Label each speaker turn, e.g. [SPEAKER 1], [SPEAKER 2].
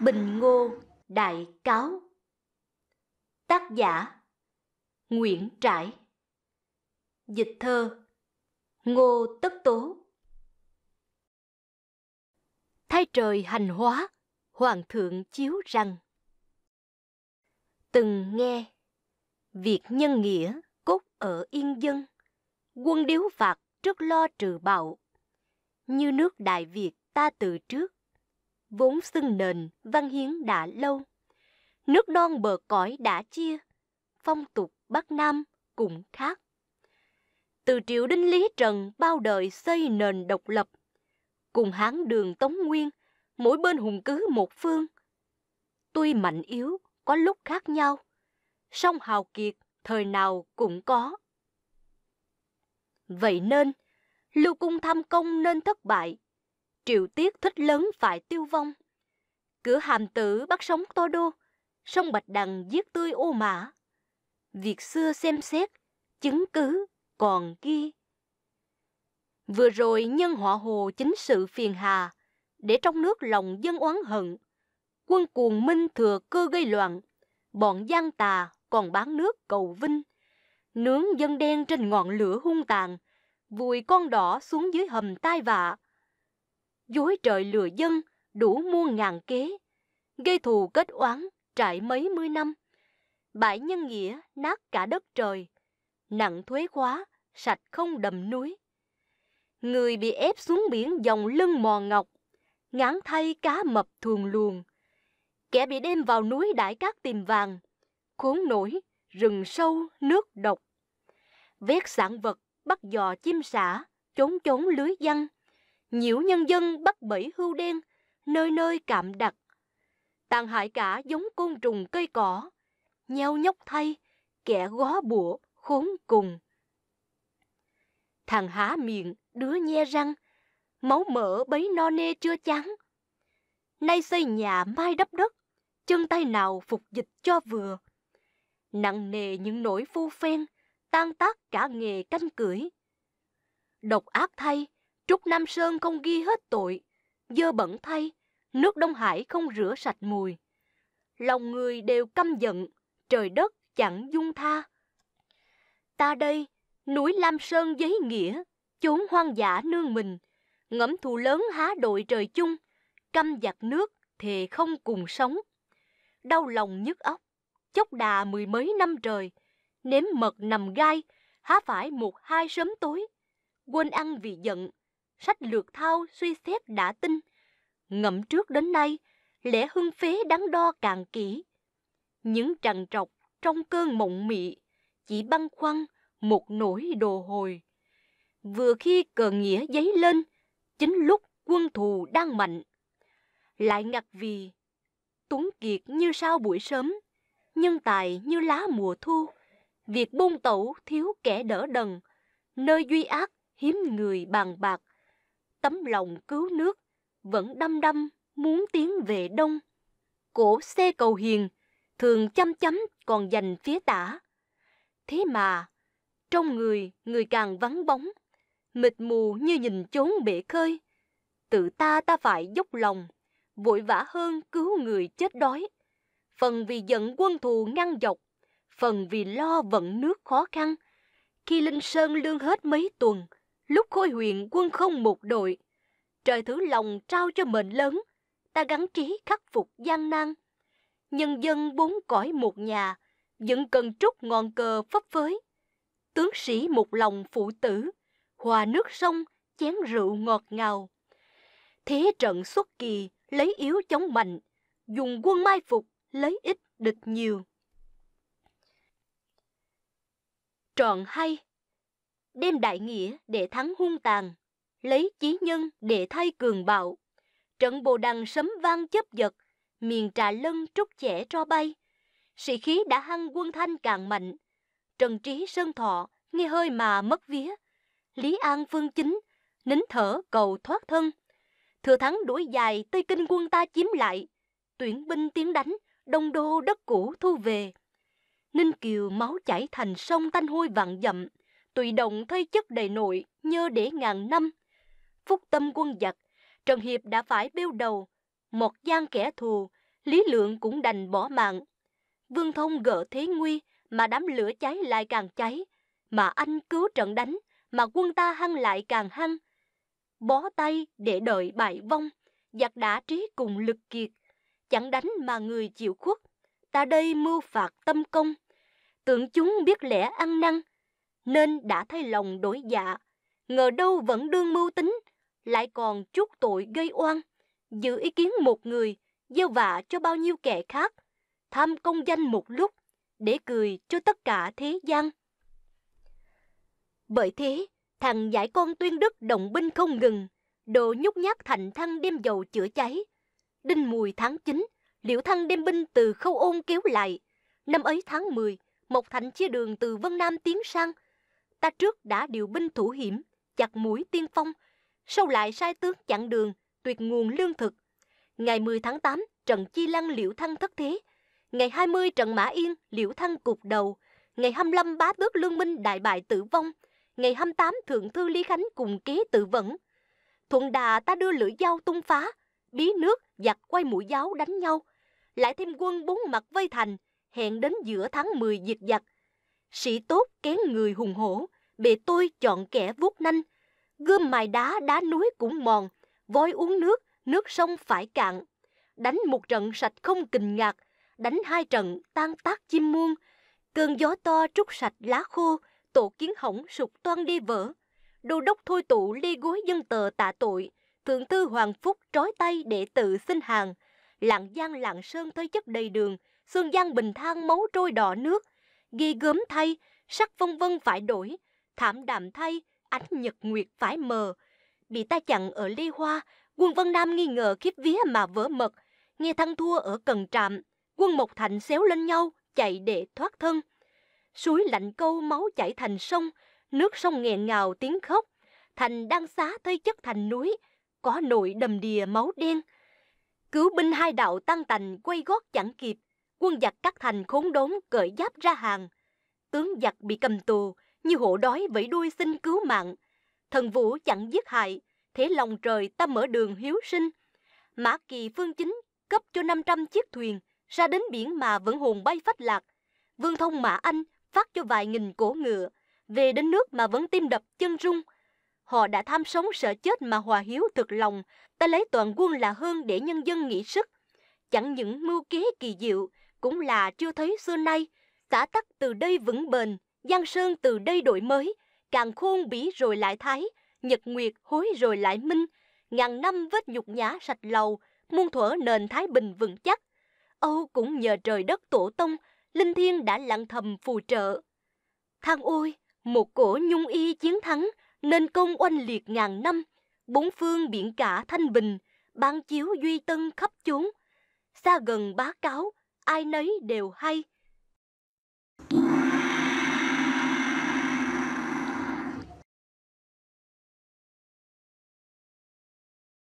[SPEAKER 1] Bình Ngô Đại Cáo Tác giả Nguyễn Trãi Dịch thơ Ngô Tất Tố Thay trời hành hóa, Hoàng thượng chiếu răng. Từng nghe Việc nhân nghĩa cốt ở yên dân Quân điếu phạt trước lo trừ bạo Như nước Đại Việt ta từ trước vốn xưng nền văn hiến đã lâu. Nước non bờ cõi đã chia, phong tục Bắc Nam cũng khác. Từ triệu đến Lý Trần bao đời xây nền độc lập, cùng Hán đường Tống Nguyên, mỗi bên hùng cứ một phương. Tuy mạnh yếu có lúc khác nhau, song hào kiệt thời nào cũng có. Vậy nên, Lưu Cung tham công nên thất bại, Triệu Tiết thích lớn phải tiêu vong. Cửa hàm tử bắt sống Tô Đô, sông Bạch Đằng giết tươi ô mã. Việc xưa xem xét, chứng cứ còn ghi. Vừa rồi nhân họa hồ chính sự phiền hà, để trong nước lòng dân oán hận. Quân cuồng minh thừa cơ gây loạn, bọn gian tà còn bán nước cầu vinh. Nướng dân đen trên ngọn lửa hung tàn, vùi con đỏ xuống dưới hầm tai vạ, dối trời lừa dân, đủ muôn ngàn kế, gây thù kết oán trải mấy mươi năm. Bãi nhân nghĩa nát cả đất trời, nặng thuế khóa, sạch không đầm núi. Người bị ép xuống biển dòng lưng mò ngọc, ngán thay cá mập thuồng luồng. Kẻ bị đem vào núi đại cát tìm vàng, khốn nổi, rừng sâu, nước độc. Vét sản vật, bắt giò chim sả, trốn trốn lưới văn nhiễu nhân dân bắt bẫy hưu đen, nơi nơi cạm đặt. Tàn hại cả giống côn trùng cây cỏ, nheo nhóc thay, kẻ gó bụa, khốn cùng. Thằng há miệng, đứa nhe răng, máu mỡ bấy no nê chưa chán. Nay xây nhà mai đắp đất, chân tay nào phục dịch cho vừa. Nặng nề những nỗi phu phen, tan tác cả nghề canh cưỡi. Độc ác thay, Trúc Nam Sơn không ghi hết tội, dơ bẩn thay, nước Đông Hải không rửa sạch mùi. Lòng người đều căm giận, trời đất chẳng dung tha. Ta đây, núi Lam Sơn giấy nghĩa, chốn hoang dã nương mình, ngẫm thù lớn há đội trời chung, căm giặc nước thì không cùng sống. Đau lòng nhức óc, chốc đà mười mấy năm trời, nếm mật nằm gai, há phải một hai sớm tối, quên ăn vì giận, sách lược thao suy xét đã tinh. Ngẫm trước đến nay, lẽ hưng phế đáng đo càng kỹ. Những trằn trọc trong cơn mộng mị, chỉ băn khoăn một nỗi đồ hồi. Vừa khi cờ nghĩa giấy lên, chính lúc quân thù đang mạnh. Lại ngặt vì, tuấn kiệt như sao buổi sớm, nhân tài như lá mùa thu, việc buôn tẩu thiếu kẻ đỡ đần, nơi duy ác hiếm người bàn bạc tấm lòng cứu nước vẫn đăm đăm muốn tiến về đông. Cổ xe cầu hiền thường chăm chấm còn dành phía tả. Thế mà, trong người người càng vắng bóng, mịt mù như nhìn chốn bể khơi. Tự ta ta phải dốc lòng, vội vã hơn cứu người chết đói. Phần vì giận quân thù ngăn dọc, phần vì lo vận nước khó khăn. Khi Linh Sơn lương hết mấy tuần, lúc khôi huyện quân không một đội. Trời thứ lòng trao cho mệnh lớn, ta gắn trí khắc phục gian nan. Nhân dân bốn cõi một nhà, dựng cần trúc ngọn cờ phấp phới. Tướng sĩ một lòng phụ tử, hòa nước sông, chén rượu ngọt ngào. Thế trận xuất kỳ, lấy yếu chống mạnh, dùng quân mai phục, lấy ít địch nhiều. Trọn hay đem đại nghĩa để thắng hung tàn, lấy chí nhân để thay cường bạo. Trận bồ đằng sấm vang chấp giật, miền trà lân trúc trẻ tro bay. Sĩ khí đã hăng quân thanh càng mạnh. Trần trí sơn thọ, nghe hơi mà mất vía. Lý An phương chính, nín thở cầu thoát thân. Thừa thắng đuổi dài, Tây Kinh quân ta chiếm lại. Tuyển binh tiến đánh, đông đô đất cũ thu về. Ninh Kiều máu chảy thành sông tanh hôi vạn dặm tùy động thay chất đầy nội như để ngàn năm. Phúc tâm quân giặc, Trần Hiệp đã phải bêu đầu, một gian kẻ thù, Lý Lượng cũng đành bỏ mạng. Vương Thông gỡ thế nguy mà đám lửa cháy lại càng cháy, mà anh cứu trận đánh mà quân ta hăng lại càng hăng. Bó tay để đợi bại vong, giặc đã trí cùng lực kiệt, chẳng đánh mà người chịu khuất. Ta đây mưu phạt tâm công, tưởng chúng biết lẽ ăn năn, nên đã thay lòng đổi dạ. Ngờ đâu vẫn đương mưu tính, lại còn chút tội gây oan, giữ ý kiến một người, gieo vạ cho bao nhiêu kẻ khác, tham công danh một lúc, để cười cho tất cả thế gian. Bởi thế, thằng giải con tuyên đức động binh không ngừng, đồ nhúc nhát thành thăng đem dầu chữa cháy. Đinh mùi tháng 9, liễu thăng đem binh từ khâu ôn kéo lại. Năm ấy tháng 10, Mộc Thạnh chia đường từ Vân Nam tiến sang, ta trước đã điều binh thủ hiểm, chặt mũi tiên phong, sau lại sai tướng chặn đường, tuyệt nguồn lương thực. Ngày 10 tháng 8, Trần Chi Lăng liễu thăng thất thế. Ngày 20, Trần Mã Yên liễu thăng cục đầu. Ngày 25, bá tước lương minh đại bại tử vong. Ngày 28, Thượng Thư Lý Khánh cùng kế tự vẫn. Thuận đà ta đưa lưỡi dao tung phá, bí nước giặc quay mũi giáo đánh nhau. Lại thêm quân bốn mặt vây thành, hẹn đến giữa tháng 10 diệt giặc sĩ tốt kén người hùng hổ, bệ tôi chọn kẻ vuốt nanh. Gươm mài đá, đá núi cũng mòn, voi uống nước, nước sông phải cạn. Đánh một trận sạch không kình ngạc, đánh hai trận tan tác chim muông, Cơn gió to trút sạch lá khô, tổ kiến hỏng sụp toan đi vỡ. Đô đốc thôi tụ ly gối dân tờ tạ tội, thượng thư Hoàng Phúc trói tay để tự xin hàng. Lạng giang lạng sơn tới chất đầy đường, xương giang bình thang máu trôi đỏ nước, ghê gớm thay, sắc vân vân phải đổi, thảm đạm thay, ánh nhật nguyệt phải mờ. Bị ta chặn ở Lê Hoa, quân Vân Nam nghi ngờ khiếp vía mà vỡ mật. Nghe thăng thua ở Cần Trạm, quân Mộc Thạnh xéo lên nhau, chạy để thoát thân. Suối lạnh câu máu chảy thành sông, nước sông nghẹn ngào tiếng khóc. Thành đang xá thây chất thành núi, có nội đầm đìa máu đen. Cứu binh hai đạo tăng tành quay gót chẳng kịp, quân giặc các thành khốn đốn cởi giáp ra hàng. Tướng giặc bị cầm tù, như hổ đói vẫy đuôi xin cứu mạng. Thần vũ chẳng giết hại, thế lòng trời ta mở đường hiếu sinh. Mã kỳ phương chính cấp cho 500 chiếc thuyền, ra đến biển mà vẫn hồn bay phách lạc. Vương thông Mã Anh phát cho vài nghìn cổ ngựa, về đến nước mà vẫn tim đập chân rung. Họ đã tham sống sợ chết mà hòa hiếu thực lòng, ta lấy toàn quân là hơn để nhân dân nghỉ sức. Chẳng những mưu kế kỳ diệu, cũng là chưa thấy xưa nay, xã tắc từ đây vững bền, giang sơn từ đây đổi mới, càng khôn bỉ rồi lại thái, nhật nguyệt hối rồi lại minh, ngàn năm vết nhục nhã sạch lầu, muôn thuở nền thái bình vững chắc. Âu cũng nhờ trời đất tổ tông, linh thiên đã lặng thầm phù trợ. Thang ôi, một cổ nhung y chiến thắng, nên công oanh liệt ngàn năm, bốn phương biển cả thanh bình, ban chiếu duy tân khắp chốn. Xa gần bá cáo, ai nấy đều hay